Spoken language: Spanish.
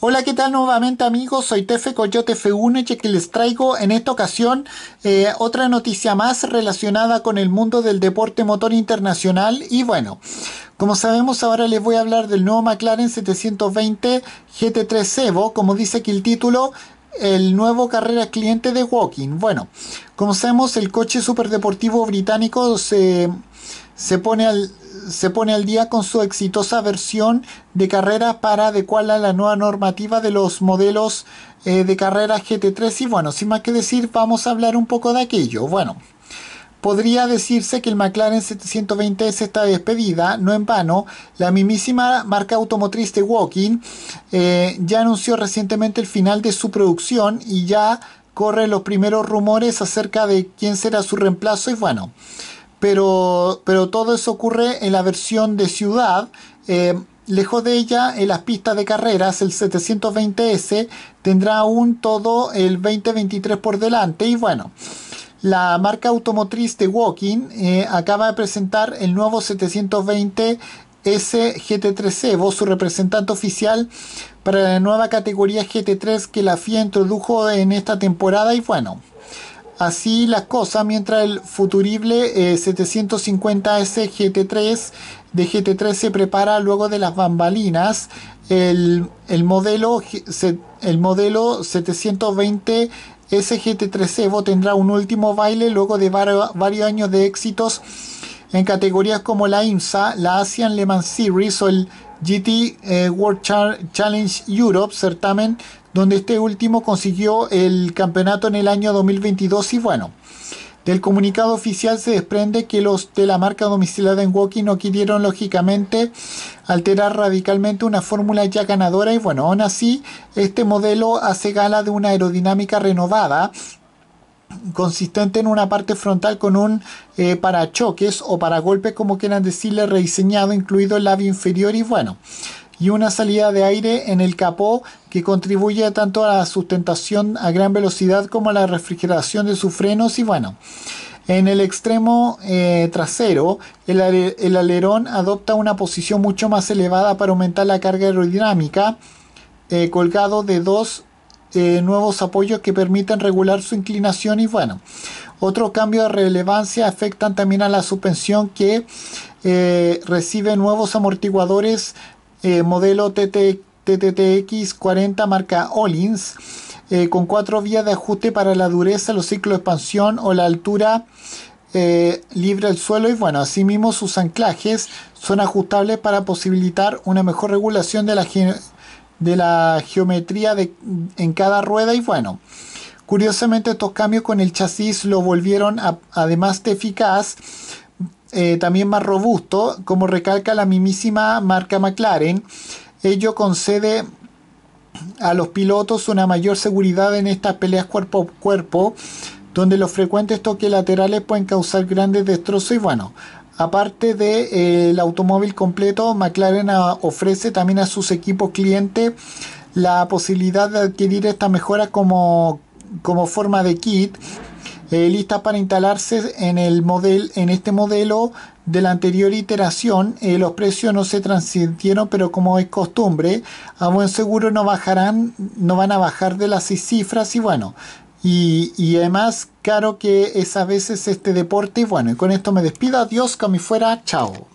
Hola, ¿qué tal nuevamente amigos? Soy Tefe Coyote F1 y que les traigo en esta ocasión eh, otra noticia más relacionada con el mundo del deporte motor internacional y bueno, como sabemos ahora les voy a hablar del nuevo McLaren 720 GT3 Evo, como dice aquí el título, el nuevo carrera cliente de Walking. Bueno, como sabemos el coche superdeportivo británico se se pone al, se pone día con su exitosa versión de carrera para adecuarla a la nueva normativa de los modelos eh, de carreras GT3 y bueno, sin más que decir, vamos a hablar un poco de aquello. Bueno, podría decirse que el McLaren 720S está despedida, no en vano. La mismísima marca automotriz de Walking eh, ya anunció recientemente el final de su producción y ya corren los primeros rumores acerca de quién será su reemplazo y bueno pero, todo eso ocurre en la versión de ciudad. Eh, lejos de ella, en las pistas de carreras, el 720S tendrá aún todo el 2023 por delante. Y bueno, la marca automotriz de Walking eh, acaba de presentar el nuevo 720 s gt 3 Evo, su representante oficial para la nueva categoría GT3 que la FIA introdujo en esta temporada y bueno, Así las cosas, mientras el futurible 750S eh, GT3 de GT3 se prepara luego de las bambalinas, el, modelo, el modelo 720 SGT3 Evo tendrá un último baile luego de varios años de éxitos en categorías como la IMSA, la Asian Le Mans Series o el GT eh, World Challenge Europe, certamen donde este último consiguió el campeonato en el año 2022 y bueno. Del comunicado oficial se desprende que los de la marca domiciliada en Woki no quisieron lógicamente alterar radicalmente una fórmula ya ganadora y bueno, aún así este modelo hace gala de una aerodinámica renovada consistente en una parte frontal con un eh, para parachoques o para golpes como quieran decirle rediseñado incluido el labio inferior y bueno y una salida de aire en el capó que contribuye tanto a la sustentación a gran velocidad como a la refrigeración de sus frenos y bueno. En el extremo eh, trasero, el, alerón adopta una posición mucho más elevada para aumentar la carga aerodinámica, eh, colgado de dos eh, nuevos apoyos que permiten regular su inclinación y bueno, otro cambio de relevancia afectan también a la suspensión que recibe nuevos amortiguadores este modelo TT, TTTX 40 marca Olins, eh, con cuatro vías de ajuste para la dureza, los ciclos de expansión o la altura eh, libre al suelo y bueno, asimismo sus anclajes son ajustables para posibilitar una mejor regulación de la, de la geometría de, en cada rueda y bueno, curiosamente estos cambios con el chasis lo volvieron además de eficaz eh, también más robusto, como recalca la mismísima marca McLaren. Ello concede a los pilotos una mayor seguridad en estas peleas cuerpo a cuerpo, donde los frecuentes toques laterales pueden causar grandes destrozos y bueno, aparte del de, eh, el automóvil completo, McLaren ofrece también a sus equipos clientes la posibilidad de adquirir esta mejora... como, como forma de kit lista para instalarse en, el model, en este modelo de la anterior iteración. Eh, los precios no se transcendieron. pero como es costumbre, a buen seguro no bajarán, no van a bajar de las cifras y bueno. Y, además, claro que es a veces este deporte. Y bueno, y con esto me despido. Adiós, como fuera. Chao.